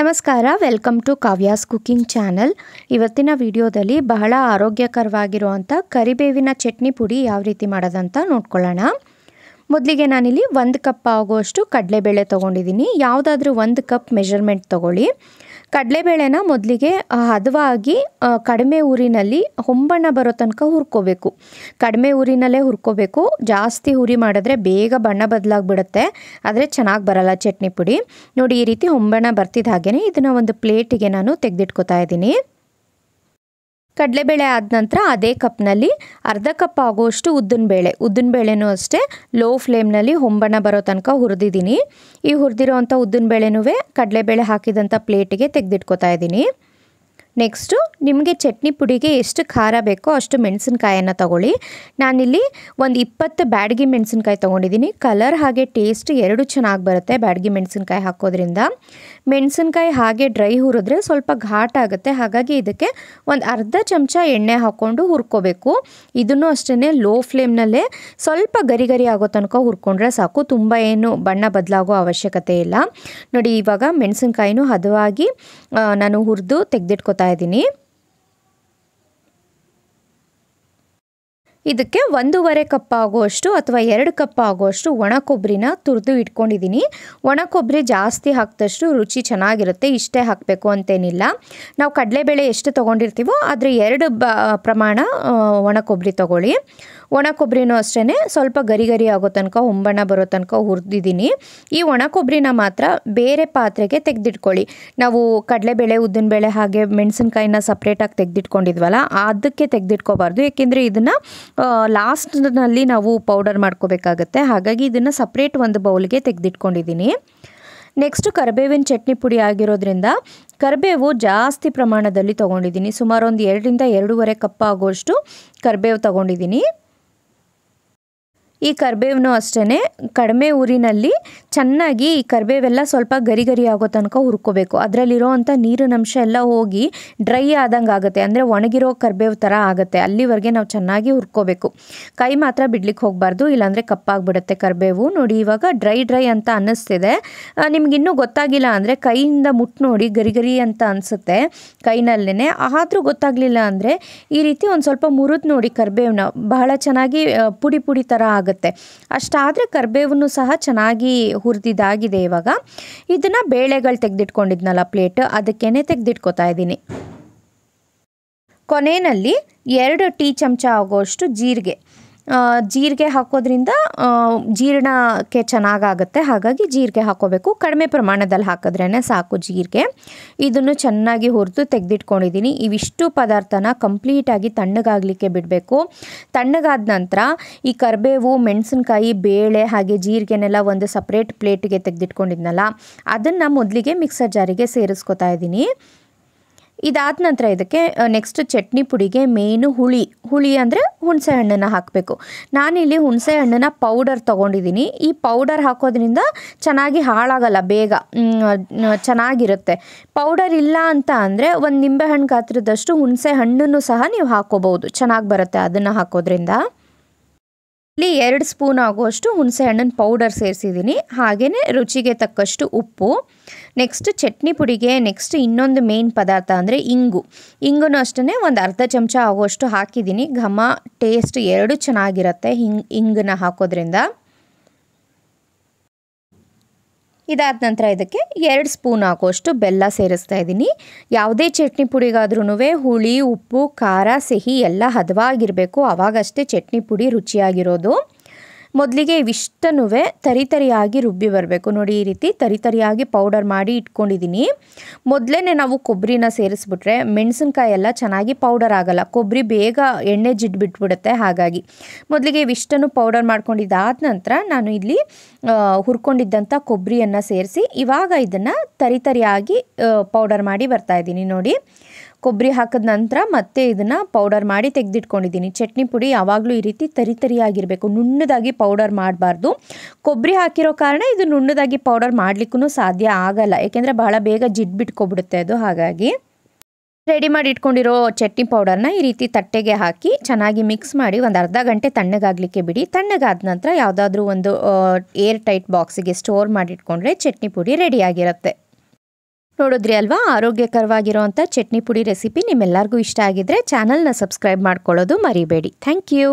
ನಮಸ್ಕಾರ welcome to Kavya's cooking channel ಇವತ್ತಿನ ವಿಡಿಯೋದಲ್ಲಿ ಬಹಳ ಆರೋಗ್ಯಕರವಾಗಿರುವಂಥ ಕರಿಬೇವಿನ ಚಟ್ನಿ ಪುಡಿ ಯಾವ ರೀತಿ ಮಾಡೋದಂತ ನೋಡ್ಕೊಳ್ಳೋಣ ಮೊದಲಿಗೆ ನಾನಿಲ್ಲಿ ಒಂದು ಕಪ್ ಆಗುವಷ್ಟು ಕಡಲೆಬೇಳೆ ತೊಗೊಂಡಿದ್ದೀನಿ ಯಾವುದಾದ್ರೂ ಒಂದು ಕಪ್ ಮೆಷರ್ಮೆಂಟ್ ತೊಗೊಳ್ಳಿ ಕಡಲೆಬೇಳೆನ ಮೊದಲಿಗೆ ಹದವಾಗಿ ಕಡಿಮೆ ಊರಿನಲ್ಲಿ ಹೊಂಬಣ್ಣ ಬರೋ ತನಕ ಹುರ್ಕೋಬೇಕು ಕಡಿಮೆ ಊರಿನಲ್ಲೇ ಹುರ್ಕೋಬೇಕು ಜಾಸ್ತಿ ಹುರಿ ಮಾಡಿದ್ರೆ ಬೇಗ ಬಣ್ಣ ಬದಲಾಗ್ಬಿಡುತ್ತೆ ಆದರೆ ಚೆನ್ನಾಗಿ ಬರಲ್ಲ ಚಟ್ನಿ ಪುಡಿ ನೋಡಿ ಈ ರೀತಿ ಹೊಂಬಣ್ಣ ಬರ್ತಿದ್ದ ಹಾಗೆಯೇ ಇದನ್ನು ಒಂದು ಪ್ಲೇಟಿಗೆ ನಾನು ತೆಗೆದಿಟ್ಕೋತಾ ಇದ್ದೀನಿ ಕಡಲೆಬೇಳೆ ಆದ ನಂತರ ಅದೇ ಕಪ್ನಲ್ಲಿ ಅರ್ಧ ಕಪ್ ಆಗುವಷ್ಟು ಉದ್ದಿನಬೇಳೆ ಉದ್ದಿನಬೇಳೆನೂ ಅಷ್ಟೇ ಲೋ ಫ್ಲೇಮ್ನಲ್ಲಿ ಹೊಂಬಣ್ಣ ಬರೋ ತನಕ ಹುರಿದಿದ್ದೀನಿ ಈ ಹುರಿದಿರೋ ಅಂಥ ಉದ್ದಿನಬೇಳೆನೂ ಕಡಲೆಬೇಳೆ ಹಾಕಿದಂಥ ಪ್ಲೇಟಿಗೆ ತೆಗೆದಿಟ್ಕೋತಾ ಇದ್ದೀನಿ ನೆಕ್ಸ್ಟು ನಿಮಗೆ ಚಟ್ನಿ ಪುಡಿಗೆ ಎಷ್ಟು ಖಾರ ಬೇಕೋ ಅಷ್ಟು ಮೆಣಸಿನ್ಕಾಯನ್ನು ತಗೊಳ್ಳಿ ನಾನಿಲ್ಲಿ ಒಂದು ಇಪ್ಪತ್ತು ಬ್ಯಾಡಗಿ ಮೆಣಸಿನ್ಕಾಯಿ ತೊಗೊಂಡಿದ್ದೀನಿ ಕಲರ್ ಹಾಗೆ ಟೇಸ್ಟ್ ಎರಡು ಚೆನ್ನಾಗಿ ಬರುತ್ತೆ ಬ್ಯಾಡ್ಗಿ ಮೆಣಸಿನ್ಕಾಯಿ ಹಾಕೋದ್ರಿಂದ ಮೆಣಸಿನ್ಕಾಯಿ ಹಾಗೆ ಡ್ರೈ ಹುರಿದ್ರೆ ಸ್ವಲ್ಪ ಘಾಟ್ ಆಗುತ್ತೆ ಹಾಗಾಗಿ ಇದಕ್ಕೆ ಒಂದು ಅರ್ಧ ಚಮಚ ಎಣ್ಣೆ ಹಾಕ್ಕೊಂಡು ಹುರ್ಕೋಬೇಕು ಇದನ್ನು ಅಷ್ಟೇ ಲೋ ಫ್ಲೇಮ್ನಲ್ಲೇ ಸ್ವಲ್ಪ ಗರಿ ಗರಿ ಆಗೋ ತನಕ ಹುರ್ಕೊಂಡ್ರೆ ಸಾಕು ತುಂಬ ಏನು ಬಣ್ಣ ಬದಲಾಗೋ ಅವಶ್ಯಕತೆ ಇಲ್ಲ ನೋಡಿ ಇವಾಗ ಮೆಣಸಿನ್ಕಾಯಿನೂ ಹದವಾಗಿ ನಾನು ಹುರಿದು ತೆಗೆದಿಟ್ಕೋತೀನಿ ಮಾಡ್ತಾ ಇದ್ದೀನಿ ಇದಕ್ಕೆ ಒಂದೂವರೆ ಕಪ್ ಆಗುವಷ್ಟು ಅಥವಾ ಎರಡು ಕಪ್ ಆಗುವಷ್ಟು ಒಣ ಕೊಬ್ಬರಿನ ತುರಿದು ಇಟ್ಕೊಂಡಿದ್ದೀನಿ ಒಣ ಕೊಬ್ಬರಿ ಜಾಸ್ತಿ ಹಾಕಿದಷ್ಟು ರುಚಿ ಚೆನ್ನಾಗಿರುತ್ತೆ ಇಷ್ಟೇ ಹಾಕಬೇಕು ಅಂತೇನಿಲ್ಲ ನಾವು ಕಡಲೆಬೇಳೆ ಎಷ್ಟು ತೊಗೊಂಡಿರ್ತೀವೋ ಅದರ ಎರಡು ಬ ಪ್ರಮಾಣ ಒಣ ಕೊಬ್ಬರಿ ತೊಗೊಳ್ಳಿ ಒಣ ಕೊಬ್ಬರಿನೂ ಅಷ್ಟೇ ಸ್ವಲ್ಪ ಗರಿ ಗರಿ ಆಗೋ ತನಕ ಹೊಂಬಣ್ಣ ಬರೋ ತನಕ ಹುರಿದಿದ್ದೀನಿ ಈ ಒಣ ಕೊಬ್ಬರಿನ ಮಾತ್ರ ಬೇರೆ ಪಾತ್ರೆಗೆ ತೆಗೆದಿಟ್ಕೊಳ್ಳಿ ನಾವು ಕಡಲೆಬೇಳೆ ಉದ್ದಿನಬೇಳೆ ಹಾಗೆ ಮೆಣಸಿನ್ಕಾಯಿನ ಸಪ್ರೇಟಾಗಿ ತೆಗೆದಿಟ್ಕೊಂಡಿದ್ವಲ್ಲ ಅದಕ್ಕೆ ತೆಗೆದಿಟ್ಕೋಬಾರ್ದು ಏಕೆಂದರೆ ಇದನ್ನು ಲಾಸ್ಟ್ನಲ್ಲಿ ನಾವು ಪೌಡರ್ ಮಾಡ್ಕೋಬೇಕಾಗತ್ತೆ ಹಾಗಾಗಿ ಇದನ್ನು ಸಪ್ರೇಟ್ ಒಂದು ಬೌಲ್ಗೆ ತೆಗೆದಿಟ್ಕೊಂಡಿದ್ದೀನಿ ನೆಕ್ಸ್ಟು ಕರಿಬೇವಿನ ಚಟ್ನಿ ಪುಡಿ ಆಗಿರೋದ್ರಿಂದ ಕರಿಬೇವು ಜಾಸ್ತಿ ಪ್ರಮಾಣದಲ್ಲಿ ತೊಗೊಂಡಿದ್ದೀನಿ ಸುಮಾರು ಒಂದು ಎರಡರಿಂದ ಎರಡೂವರೆ ಕಪ್ ಆಗೋಷ್ಟು ಕರಿಬೇವು ತೊಗೊಂಡಿದ್ದೀನಿ ಈ ಕರಿಬೇವನ್ನು ಅಷ್ಟೇ ಕಡಿಮೆ ಊರಿನಲ್ಲಿ ಚೆನ್ನಾಗಿ ಈ ಕರಿಬೇವೆಲ್ಲ ಸ್ವಲ್ಪ ಗರಿ ಗರಿ ಆಗೋ ತನಕ ಹುರ್ಕೋಬೇಕು ಅದರಲ್ಲಿರೋವಂಥ ನೀರಿನ ಅಂಶ ಎಲ್ಲ ಹೋಗಿ ಡ್ರೈ ಆದಂಗೆ ಆಗುತ್ತೆ ಅಂದರೆ ಒಣಗಿರೋ ಕರಿಬೇವು ಥರ ಆಗುತ್ತೆ ಅಲ್ಲಿವರೆಗೆ ನಾವು ಚೆನ್ನಾಗಿ ಹುರ್ಕೋಬೇಕು ಕೈ ಮಾತ್ರ ಬಿಡ್ಲಿಕ್ಕೆ ಹೋಗಬಾರ್ದು ಇಲ್ಲಾಂದರೆ ಕಪ್ಪಾಗ್ಬಿಡುತ್ತೆ ಕರಿಬೇವು ನೋಡಿ ಇವಾಗ ಡ್ರೈ ಡ್ರೈ ಅಂತ ಅನ್ನಿಸ್ತಿದೆ ನಿಮಗಿನ್ನೂ ಗೊತ್ತಾಗಿಲ್ಲ ಅಂದರೆ ಕೈಯಿಂದ ಮುಟ್ಟು ನೋಡಿ ಗರಿ ಗರಿ ಅಂತ ಅನಿಸುತ್ತೆ ಕೈನಲ್ಲೇ ಆದರೂ ಗೊತ್ತಾಗಲಿಲ್ಲ ಅಂದರೆ ಈ ರೀತಿ ಒಂದು ಸ್ವಲ್ಪ ಮುರಿದು ನೋಡಿ ಕರಿಬೇವನ್ನ ಬಹಳ ಚೆನ್ನಾಗಿ ಪುಡಿ ಪುಡಿ ಥರ ಆಗುತ್ತೆ ಆಗುತ್ತೆ ಅಷ್ಟಾದರೆ ಕರ್ಬೇವನ್ನು ಸಹ ಚೆನ್ನಾಗಿ ಹುರಿದಿದ್ದಾಗಿದೆ ಇವಾಗ ಇದನ್ನು ಬೇಳೆಗಳು ತೆಗೆದಿಟ್ಕೊಂಡಿದ್ನಲ್ಲ ಪ್ಲೇಟ್ ಅದಕ್ಕೇ ತೆಗೆದಿಟ್ಕೊತಾ ಇದ್ದೀನಿ ಕೊನೆಯಲ್ಲಿ ಎರಡು ಟೀ ಚಮಚ ಆಗೋಷ್ಟು ಜೀರಿಗೆ ಜೀರಿಗೆ ಹಾಕೋದ್ರಿಂದ ಜೀರ್ಣಕ್ಕೆ ಚೆನ್ನಾಗಾಗುತ್ತೆ ಹಾಗಾಗಿ ಜೀರಿಗೆ ಹಾಕೋಬೇಕು ಕಡಿಮೆ ಪ್ರಮಾಣದಲ್ಲಿ ಹಾಕಿದ್ರೇ ಸಾಕು ಜೀರಿಗೆ ಇದನ್ನು ಚೆನ್ನಾಗಿ ಹುರಿದು ತೆಗೆದಿಟ್ಕೊಂಡಿದ್ದೀನಿ ಇವಿಷ್ಟು ಪದಾರ್ಥನ ಕಂಪ್ಲೀಟಾಗಿ ತಣ್ಣಗಾಗಲಿಕ್ಕೆ ಬಿಡಬೇಕು ತಣ್ಣಗಾದ ನಂತರ ಈ ಕರಿಬೇವು ಮೆಣಸಿನ್ಕಾಯಿ ಬೇಳೆ ಹಾಗೆ ಜೀರಿಗೆನೆಲ್ಲ ಒಂದು ಸಪ್ರೇಟ್ ಪ್ಲೇಟಿಗೆ ತೆಗೆದಿಟ್ಕೊಂಡಿದ್ನಲ್ಲ ಅದನ್ನು ಮೊದಲಿಗೆ ಮಿಕ್ಸರ್ ಜಾರಿಗೆ ಸೇರಿಸ್ಕೊತಾ ಇದ್ದೀನಿ ಇದಾದ ನಂತರ ಇದಕ್ಕೆ ನೆಕ್ಸ್ಟ್ ಚಟ್ನಿ ಪುಡಿಗೆ ಮೇನು ಹುಳಿ ಹುಳಿ ಅಂದರೆ ಹುಣಸೆ ಹಣ್ಣನ್ನು ಹಾಕಬೇಕು ನಾನಿಲ್ಲಿ ಹುಣಸೆ ಹಣ್ಣನ್ನು ಪೌಡರ್ ತೊಗೊಂಡಿದ್ದೀನಿ ಈ ಪೌಡರ್ ಹಾಕೋದ್ರಿಂದ ಚೆನ್ನಾಗಿ ಹಾಳಾಗಲ್ಲ ಬೇಗ ಚೆನ್ನಾಗಿರುತ್ತೆ ಪೌಡರ್ ಇಲ್ಲ ಅಂತ ಅಂದರೆ ಒಂದು ನಿಂಬೆಹಣ್ಣು ಗಾತ್ರದಷ್ಟು ಹುಣಸೆ ಹಣ್ಣನ್ನು ಸಹ ನೀವು ಹಾಕೋಬೋದು ಚೆನ್ನಾಗಿ ಬರುತ್ತೆ ಅದನ್ನು ಹಾಕೋದ್ರಿಂದ ಇಲ್ಲಿ ಎರಡು ಸ್ಪೂನ್ ಆಗುವಷ್ಟು ಹುಣಸೆಹಣ್ಣಿನ ಪೌಡರ್ ಸೇರಿಸಿದ್ದೀನಿ ಹಾಗೆಯೇ ರುಚಿಗೆ ತಕ್ಕಷ್ಟು ಉಪ್ಪು ನೆಕ್ಸ್ಟ್ ಚಟ್ನಿ ಪುಡಿಗೆ ನೆಕ್ಸ್ಟ್ ಇನ್ನೊಂದು ಮೇನ್ ಪದಾರ್ಥ ಅಂದರೆ ಇಂಗು ಇಂಗುನೂ ಅಷ್ಟೇ ಒಂದು ಅರ್ಧ ಚಮಚ ಆಗುವಷ್ಟು ಹಾಕಿದ್ದೀನಿ ಘಮ ಟೇಸ್ಟ್ ಎರಡು ಚೆನ್ನಾಗಿರುತ್ತೆ ಹಿಂಗ್ ಇಂಗನ್ನ ಹಾಕೋದ್ರಿಂದ ಇದಾದ ನಂತರ ಇದಕ್ಕೆ ಎರಡು ಸ್ಪೂನ್ ಹಾಕುವಷ್ಟು ಬೆಲ್ಲ ಸೇರಿಸ್ತಾ ಇದ್ದೀನಿ ಯಾವುದೇ ಚಟ್ನಿ ಪುಡಿಗಾದ್ರೂ ಹುಳಿ ಉಪ್ಪು ಖಾರ ಸಿಹಿ ಎಲ್ಲ ಹದವಾಗಿರಬೇಕು ಆವಾಗಷ್ಟೇ ಚಟ್ನಿ ಪುಡಿ ರುಚಿಯಾಗಿರೋದು ಮೊದಲಿಗೆ ಇವಿಷ್ಟನೂ ತರಿತರಿಯಾಗಿ ರುಬ್ಬಿ ಬರಬೇಕು ನೋಡಿ ಈ ರೀತಿ ತರಿತರಿಯಾಗಿ ಪೌಡರ್ ಮಾಡಿ ಇಟ್ಕೊಂಡಿದ್ದೀನಿ ಮೊದಲೇ ನಾವು ಕೊಬ್ಬರಿನ ಸೇರಿಸ್ಬಿಟ್ರೆ ಮೆಣಸಿನ್ಕಾಯಿ ಎಲ್ಲ ಚೆನ್ನಾಗಿ ಪೌಡರ್ ಆಗಲ್ಲ ಕೊಬ್ಬರಿ ಬೇಗ ಎಣ್ಣೆ ಜಿಡ್ಬಿಟ್ಬಿಡುತ್ತೆ ಹಾಗಾಗಿ ಮೊದಲಿಗೆ ಇವಿಷ್ಟನ್ನು ಪೌಡರ್ ಮಾಡ್ಕೊಂಡಿದ್ದಾದ ನಂತರ ನಾನು ಇಲ್ಲಿ ಹುರ್ಕೊಂಡಿದ್ದಂಥ ಕೊಬ್ಬರಿಯನ್ನು ಸೇರಿಸಿ ಇವಾಗ ಇದನ್ನು ತರಿತರಿಯಾಗಿ ಪೌಡರ್ ಮಾಡಿ ಬರ್ತಾಯಿದ್ದೀನಿ ನೋಡಿ ಕೊಬ್ಬರಿ ಹಾಕಿದ ನಂತರ ಮತ್ತೆ ಇದನ್ನು ಪೌಡರ್ ಮಾಡಿ ತೆಗೆದಿಟ್ಕೊಂಡಿದ್ದೀನಿ ಚಟ್ನಿ ಪುಡಿ ಯಾವಾಗಲೂ ಈ ರೀತಿ ತರಿ ತರಿಯಾಗಿರಬೇಕು ನುಣ್ಣದಾಗಿ ಪೌಡರ್ ಮಾಡಬಾರ್ದು ಕೊಬ್ಬರಿ ಹಾಕಿರೋ ಕಾರಣ ಇದು ನುಣ್ಣದಾಗಿ ಪೌಡರ್ ಮಾಡಲಿಕ್ಕೂ ಸಾಧ್ಯ ಆಗಲ್ಲ ಏಕೆಂದರೆ ಬಹಳ ಬೇಗ ಜಿಡ್ಬಿಟ್ಕೊಬಿಡುತ್ತೆ ಅದು ಹಾಗಾಗಿ ರೆಡಿ ಮಾಡಿ ಇಟ್ಕೊಂಡಿರೋ ಚಟ್ನಿ ಪೌಡರ್ನ ಈ ರೀತಿ ತಟ್ಟೆಗೆ ಹಾಕಿ ಚೆನ್ನಾಗಿ ಮಿಕ್ಸ್ ಮಾಡಿ ಒಂದು ಅರ್ಧ ಗಂಟೆ ತಣ್ಣಗಾಗಲಿಕ್ಕೆ ಬಿಡಿ ತಣ್ಣಗಾದ ನಂತರ ಯಾವುದಾದ್ರೂ ಒಂದು ಏರ್ ಟೈಟ್ ಬಾಕ್ಸಿಗೆ ಸ್ಟೋರ್ ಮಾಡಿಟ್ಕೊಂಡ್ರೆ ಚಟ್ನಿ ಪುಡಿ ರೆಡಿಯಾಗಿರುತ್ತೆ ನೋಡಿದ್ರಿ ಅಲ್ವಾ ಆರೋಗ್ಯಕರವಾಗಿರುವಂಥ ಚಟ್ನಿ ಪುಡಿ ರೆಸಿಪಿ ನಿಮ್ಮೆಲ್ಲರಿಗೂ ಇಷ್ಟ ಆಗಿದ್ರೆ ಚಾನಲ್ನ ಸಬ್ಸ್ಕ್ರೈಬ್ ಮಾಡ್ಕೊಳ್ಳೋದು ಮರಿಬೇಡಿ ಥ್ಯಾಂಕ್ ಯು